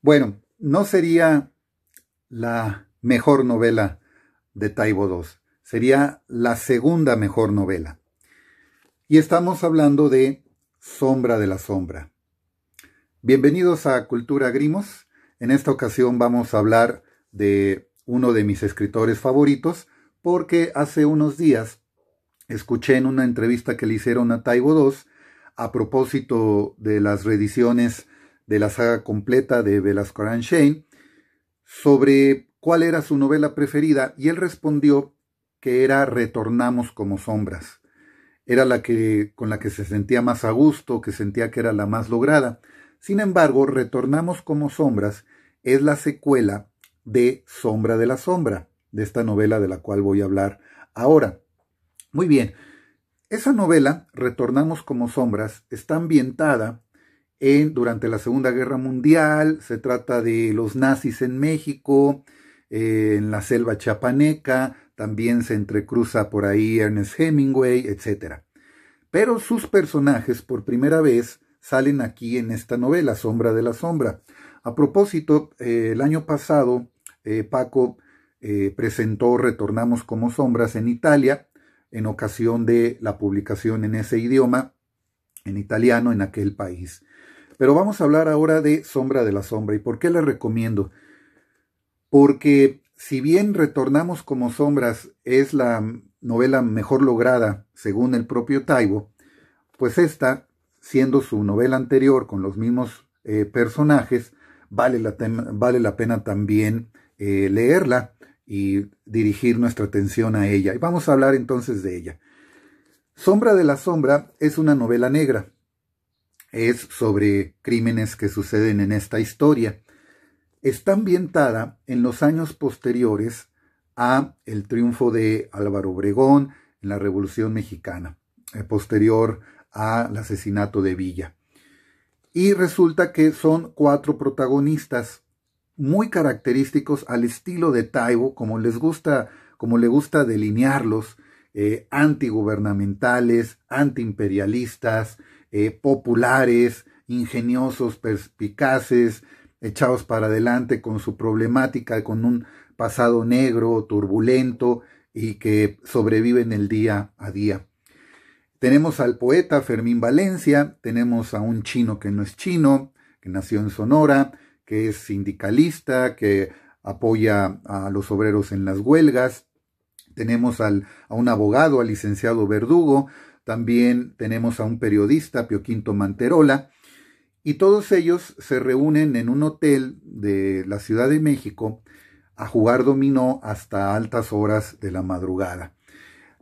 Bueno, no sería la mejor novela de Taibo II, sería la segunda mejor novela. Y estamos hablando de Sombra de la Sombra. Bienvenidos a Cultura Grimos. En esta ocasión vamos a hablar de uno de mis escritores favoritos, porque hace unos días escuché en una entrevista que le hicieron a Taibo II a propósito de las reediciones de la saga completa de Velasco Shane sobre cuál era su novela preferida y él respondió que era Retornamos como sombras. Era la que con la que se sentía más a gusto, que sentía que era la más lograda. Sin embargo, Retornamos como sombras es la secuela de Sombra de la sombra, de esta novela de la cual voy a hablar ahora. Muy bien. Esa novela, Retornamos como sombras, está ambientada durante la Segunda Guerra Mundial, se trata de los nazis en México, eh, en la selva chapaneca, también se entrecruza por ahí Ernest Hemingway, etc. Pero sus personajes por primera vez salen aquí en esta novela, Sombra de la Sombra. A propósito, eh, el año pasado eh, Paco presentó Retornamos como Sombras en Italia, en ocasión de la publicación en ese idioma, en italiano, en aquel país. Pero vamos a hablar ahora de Sombra de la Sombra. ¿Y por qué la recomiendo? Porque si bien Retornamos como Sombras es la novela mejor lograda, según el propio Taibo, pues esta, siendo su novela anterior con los mismos eh, personajes, vale la, vale la, pena también eh, leerla y dirigir nuestra atención a ella. Y vamos a hablar entonces de ella. Sombra de la Sombra es una novela negra, es sobre crímenes que suceden en esta historia. Está ambientada en los años posteriores a el triunfo de Álvaro Obregón en la Revolución Mexicana, eh, posterior al asesinato de Villa. Y resulta que son cuatro protagonistas muy característicos al estilo de Taibo, como les gusta, como le gusta delinearlos, eh, antigubernamentales, antiimperialistas, eh, populares, ingeniosos, perspicaces, echados para adelante con su problemática, con un pasado negro, turbulento y que sobreviven el día a día. Tenemos al poeta Fermín Valencia, tenemos a un chino que no es chino, que nació en Sonora, que es sindicalista, que apoya a los obreros en las huelgas. Tenemos al, a un abogado, al licenciado Verdugo, también tenemos a un periodista, Pio Quinto Manterola, y todos ellos se reúnen en un hotel de la Ciudad de México a jugar dominó hasta altas horas de la madrugada.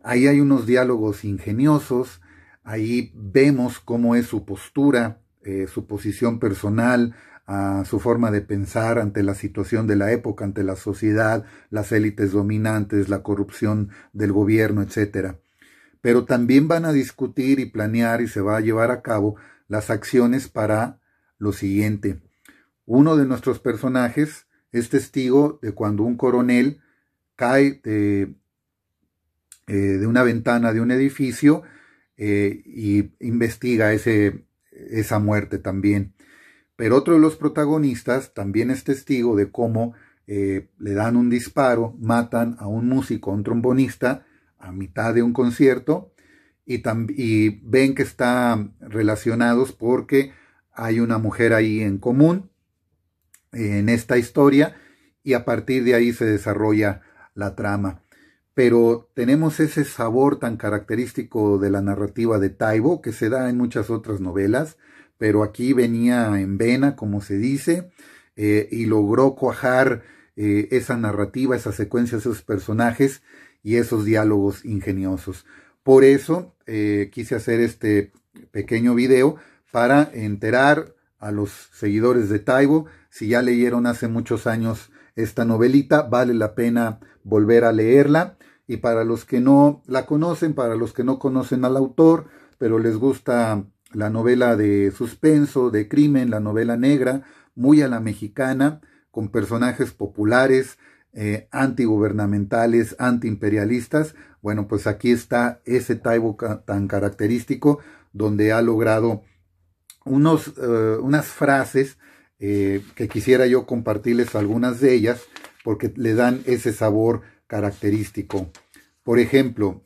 Ahí hay unos diálogos ingeniosos, ahí vemos cómo es su postura, eh, su posición personal, ah, su forma de pensar ante la situación de la época, ante la sociedad, las élites dominantes, la corrupción del gobierno, etcétera pero también van a discutir y planear y se va a llevar a cabo las acciones para lo siguiente. Uno de nuestros personajes es testigo de cuando un coronel cae de, eh, una ventana de un edificio eh, y investiga esa muerte también. Pero otro de los protagonistas también es testigo de cómo eh, le dan un disparo, matan a un músico, a un trombonista, a mitad de un concierto y, y ven que están relacionados porque hay una mujer ahí en común en esta historia y a partir de ahí se desarrolla la trama. Pero tenemos ese sabor tan característico de la narrativa de Taibo que se da en muchas otras novelas, pero aquí venía en vena, como se dice, eh, y logró cuajar eh, esa narrativa, esa secuencia, esos personajes y esos diálogos ingeniosos. Por eso eh, quise hacer este pequeño video para enterar a los seguidores de Taibo, si ya leyeron hace muchos años esta novelita, vale la pena volver a leerla. Y para los que no la conocen, para los que no conocen al autor, pero les gusta la novela de suspenso, de crimen, la novela negra, muy a la mexicana, con personajes populares, eh, antigubernamentales, antiimperialistas. Bueno, pues aquí está ese Taibo tan característico donde ha logrado unos, eh, unas frases eh, que quisiera yo compartirles algunas de ellas porque le dan ese sabor característico. Por ejemplo,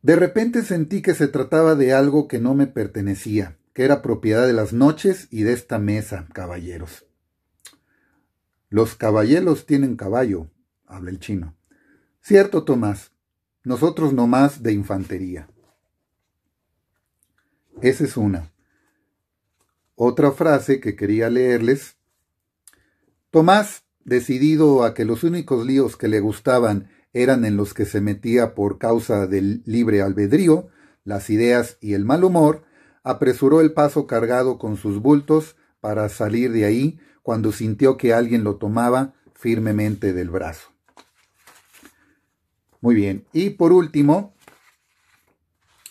de repente sentí que se trataba de algo que no me pertenecía que era propiedad de las noches y de esta mesa, caballeros. Los caballeros tienen caballo, habla el chino. Cierto, Tomás, nosotros nomás de infantería. Esa es una. Otra frase que quería leerles. Tomás, decidido a que los únicos líos que le gustaban eran en los que se metía por causa del libre albedrío, las ideas y el mal humor, apresuró el paso cargado con sus bultos para salir de ahí cuando sintió que alguien lo tomaba firmemente del brazo. Muy bien, y por último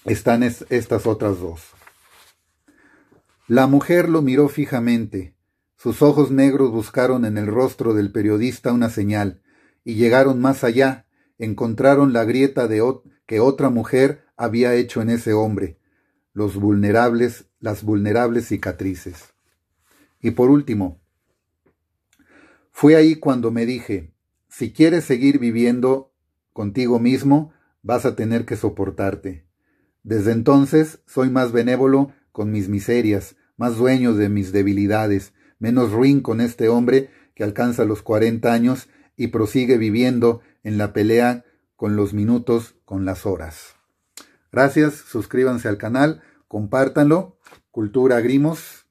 están estas otras dos. La mujer lo miró fijamente. Sus ojos negros buscaron en el rostro del periodista una señal, y llegaron más allá, encontraron la grieta de que otra mujer había hecho en ese hombre, los vulnerables, las vulnerables cicatrices. Y por último, fue ahí cuando me dije, si quieres seguir viviendo contigo mismo, vas a tener que soportarte. Desde entonces soy más benévolo con mis miserias, más dueño de mis debilidades, menos ruin con este hombre que alcanza los cuarenta años y prosigue viviendo en la pelea con los minutos, con las horas. Gracias, suscríbanse al canal, compártanlo. Cultura Grimos,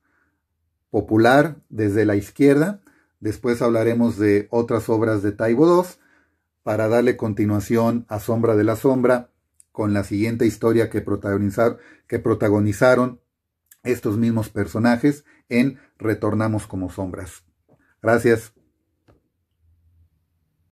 popular desde la izquierda. Después hablaremos de otras obras de Taibo II para darle continuación a Sombra de la Sombra con la siguiente historia que, protagonizar, que protagonizaron estos mismos personajes en Retornamos como Sombras. Gracias.